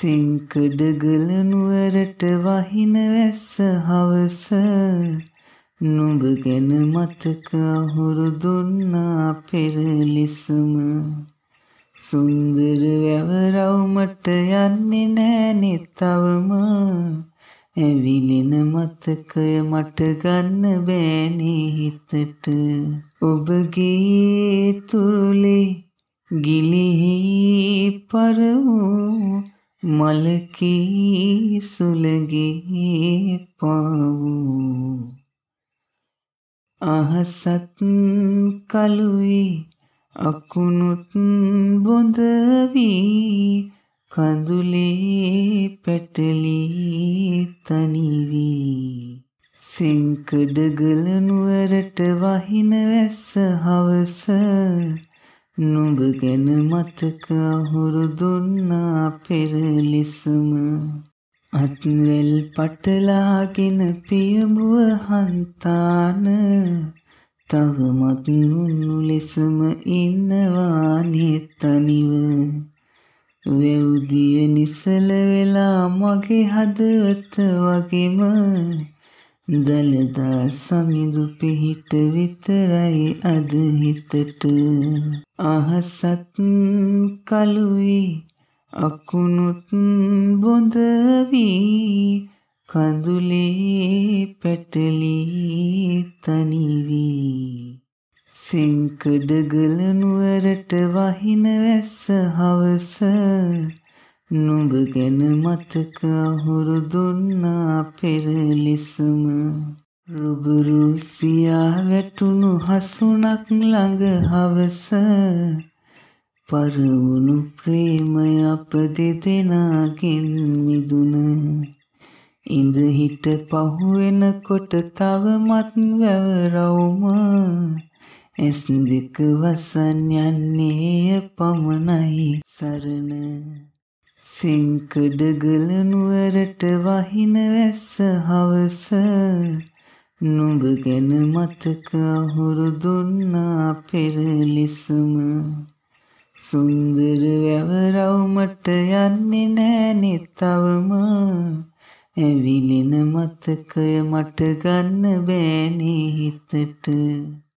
සෙන්කඩගල නුවරට වහින වැස්ස හවස නුඹ ගැන මතක අහුරු දුන්නා පෙර ලෙසම සුන්දර වැවරවුමට යන්නේ නෑනෙ තවම ඇවිලෙන මතකය මට ගන්න බෑනේ හිතට ඔබගේ තුරුලේ ගිලිහි පරවූ මලකී සුලගේ පාවූ අහසත් කළුයි අකුණුත් බොඳවී කඳුලේ පැටලී තනිවී සෙංකඩගල නුවරට වහින වැස්ස හවස නුඹ ගැන මතක අහුරු දුන්නා පෙර ලෙසම අත්වැල් පටලාගෙන පියඹුව හන්තාන තවමත් නුනු ලෙසම ඉන්නවා නිතනිව වැව්දිය නිසල වෙලා මගේ හදවත වගේම දළදා සමිඳු පිහිට විතරයි අද හිතට අහසත් කළුයි අකුණුත් බොඳ වී කඳුලේ පැටලී තනි වී සෙන්කඩගල නුවරට වහින වැස්ස හවස නුඹ ගැන මතක අහුරු දුන්නා පෙර ලෙසම රුබුරු සියා වැටුණු හසුණක් ළඟ හවස පරවුණු ප්‍රේමය අප දෙදෙනාගෙන් මිදුන ඉඳ හිට පහුවෙනකොට තවමත් වැවරවුම ඇස් දෙක වසන් යන්නේ පමණයි සරණ සෙංකඩගල නුවරට වහින වැස්ස හවස නුඹ ගැන මතක අහුරු දුන්නා පෙර ලෙසම සුන්දර වැවරවුමට යන්නේ නෑනෙ තවම ඇවිලෙන මතකය මට ගන්න බෑනේ හිතට